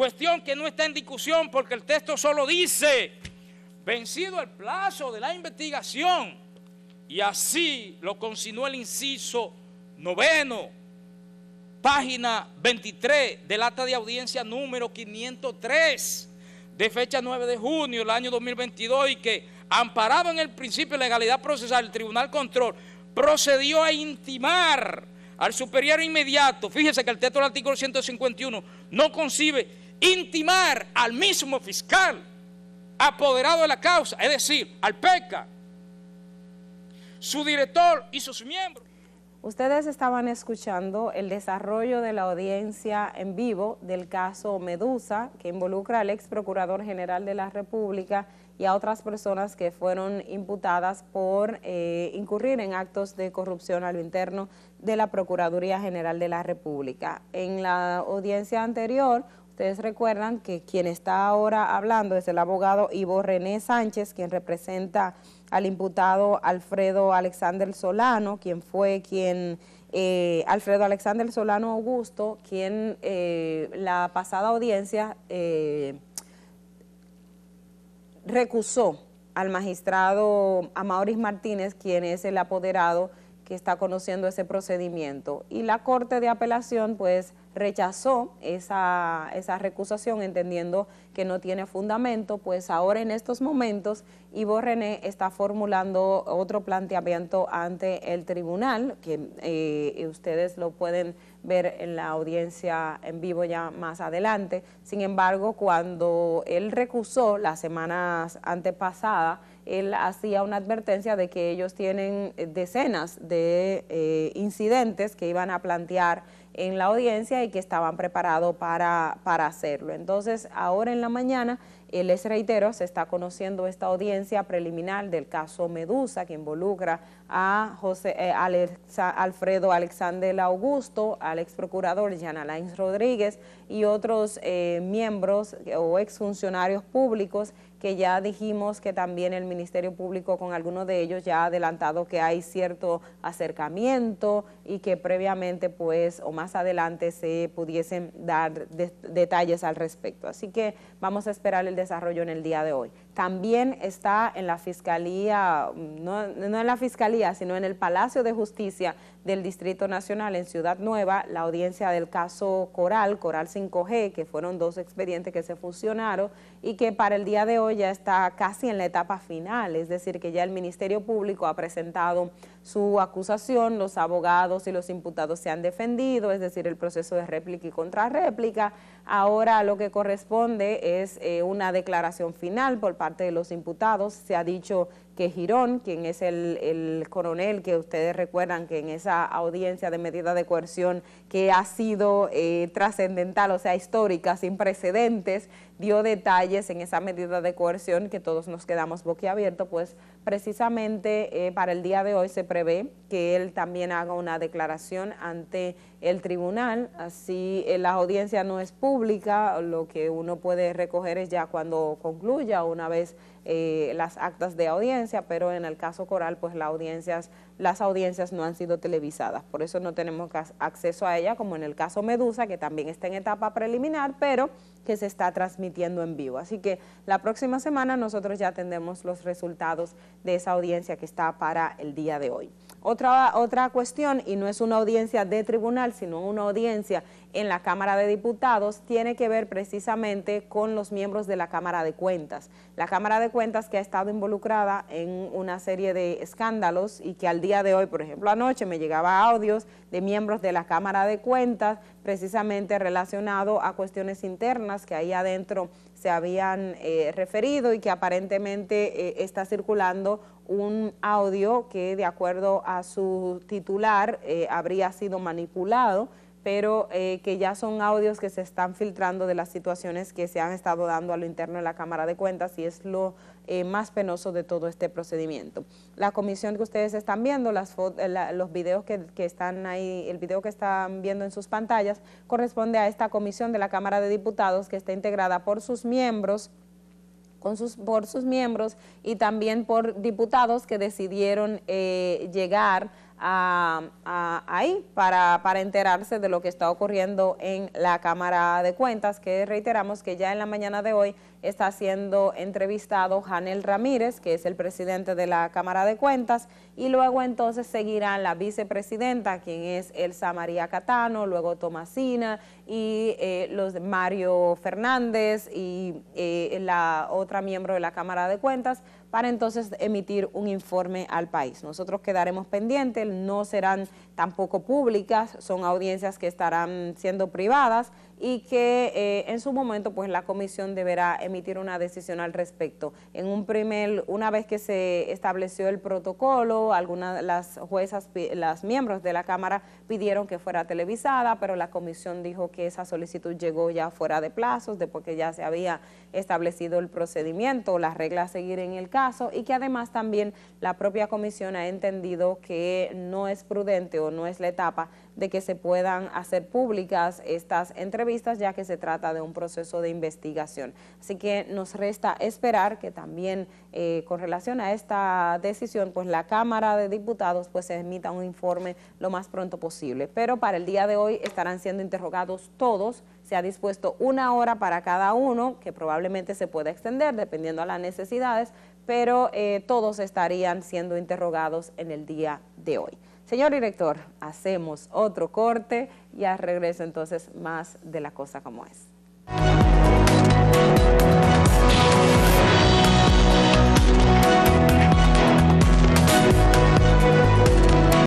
Cuestión que no está en discusión porque el texto solo dice, vencido el plazo de la investigación. Y así lo consignó el inciso noveno, página 23 del acta de audiencia número 503 de fecha 9 de junio del año 2022 y que amparado en el principio de legalidad procesal, el Tribunal Control procedió a intimar al superior inmediato, fíjese que el texto del artículo 151 no concibe intimar al mismo fiscal apoderado de la causa, es decir, al PECA, su director y sus miembros. Ustedes estaban escuchando el desarrollo de la audiencia en vivo del caso Medusa, que involucra al ex procurador general de la República y a otras personas que fueron imputadas por eh, incurrir en actos de corrupción a lo interno de la Procuraduría General de la República. En la audiencia anterior, ustedes recuerdan que quien está ahora hablando es el abogado Ivo René Sánchez, quien representa al imputado Alfredo Alexander Solano, quien fue quien, eh, Alfredo Alexander Solano Augusto, quien eh, la pasada audiencia eh, recusó al magistrado Amauris Martínez, quien es el apoderado que está conociendo ese procedimiento. Y la Corte de Apelación pues rechazó esa, recusación entendiendo que no tiene fundamento, pues ahora en estos momentos Ivo René está formulando otro planteamiento ante el tribunal, que eh, ustedes lo pueden ver en la audiencia en vivo ya más adelante. Sin embargo, cuando él recusó las semanas antepasadas, él hacía una advertencia de que ellos tienen eh, decenas de eh, incidentes que iban a plantear en la audiencia y que estaban preparados para, hacerlo. Entonces, ahora en la mañana, les reitero, se está conociendo esta audiencia preliminar del caso Medusa, que involucra a José eh, Alfredo Alexander Augusto, al ex procurador Jean Alain Rodríguez y otros miembros o ex funcionarios públicos que ya dijimos que también el Ministerio Público con algunos de ellos ya ha adelantado que hay cierto acercamiento y que previamente pues o más adelante se pudiesen dar detalles al respecto. Así que vamos a esperar el desarrollo en el día de hoy también está en la Fiscalía, mm, no, en la Fiscalía, sino en el Palacio de Justicia del Distrito Nacional en Ciudad Nueva, la audiencia del caso Coral, Coral 5G, que fueron dos expedientes que se fusionaron y que para el día de hoy ya está casi en la etapa final, es decir, que ya el Ministerio Público ha presentado su acusación, los abogados y los imputados se han defendido, es decir, el proceso de réplica y contrarréplica. Ahora lo que corresponde es eh, una declaración final por parte de los imputados. Se ha dicho que Girón, quien es el, coronel que ustedes recuerdan que en esa audiencia de medida de coerción que ha sido eh, trascendental, o sea, histórica, sin precedentes, dio detalles en esa medida de coerción que todos nos quedamos boquiabiertos, pues precisamente eh, para el día de hoy se prevé que él también haga una declaración ante el tribunal, así eh, la audiencia no es pública, lo que uno puede recoger es ya cuando concluya, una vez las actas de audiencia, pero en el caso coral, pues las audiencias, las audiencias no han sido televisadas, por eso no tenemos acceso a ella, como en el caso Medusa, que también está en etapa preliminar, pero que se está transmitiendo en vivo. Así que la próxima semana nosotros ya tendremos los resultados de esa audiencia que está para el día de hoy. Otra, otra cuestión, y no es una audiencia de tribunal, sino una audiencia en la Cámara de Diputados, tiene que ver precisamente con los miembros de la Cámara de Cuentas. La Cámara de Cuentas que ha estado involucrada en una serie de escándalos y que al día de hoy, por ejemplo, anoche me llegaba audios de miembros de la Cámara de Cuentas precisamente relacionado a cuestiones internas que hay adentro se habían eh, referido y que aparentemente eh, está circulando un audio que de acuerdo a su titular eh, habría sido manipulado pero eh, que ya son audios que se están filtrando de las situaciones que se han estado dando a lo interno de la Cámara de Cuentas y es lo eh, más penoso de todo este procedimiento. La comisión que ustedes están viendo, las eh, los videos que, están ahí, el video que están viendo en sus pantallas, corresponde a esta comisión de la Cámara de Diputados que está integrada por sus miembros, con sus, por sus miembros y también por diputados que decidieron llegar ahí para, para enterarse de lo que está ocurriendo en la Cámara de Cuentas, que reiteramos que ya en la mañana de hoy está siendo entrevistado Janel Ramírez, que es el presidente de la Cámara de Cuentas, y luego entonces seguirán la vicepresidenta, quien es Elsa María Catano, luego Tomasina y eh, los Mario Fernández y eh, la otra miembro de la Cámara de Cuentas, para entonces emitir un informe al país. Nosotros quedaremos pendientes, no serán tampoco públicas, son audiencias que estarán siendo privadas y que eh, en su momento pues la comisión deberá emitir emitir una decisión al respecto. En un primer, una vez que se estableció el protocolo, algunas las juezas, las miembros de la Cámara pidieron que fuera televisada, pero la comisión dijo que esa solicitud llegó ya fuera de plazos, después que ya se había establecido el procedimiento, las reglas a seguir en el caso y que además también la propia comisión ha entendido que no es prudente o no es la etapa de que se puedan hacer públicas estas entrevistas, ya que se trata de un proceso de investigación. Así que nos resta esperar que también eh, con relación a esta decisión, pues la Cámara de Diputados pues se emita un informe lo más pronto posible. Pero para el día de hoy estarán siendo interrogados todos, se ha dispuesto una hora para cada uno, que probablemente se pueda extender dependiendo a las necesidades, pero eh, todos estarían siendo interrogados en el día de hoy. Señor director, hacemos otro corte y regreso entonces más de la cosa como es.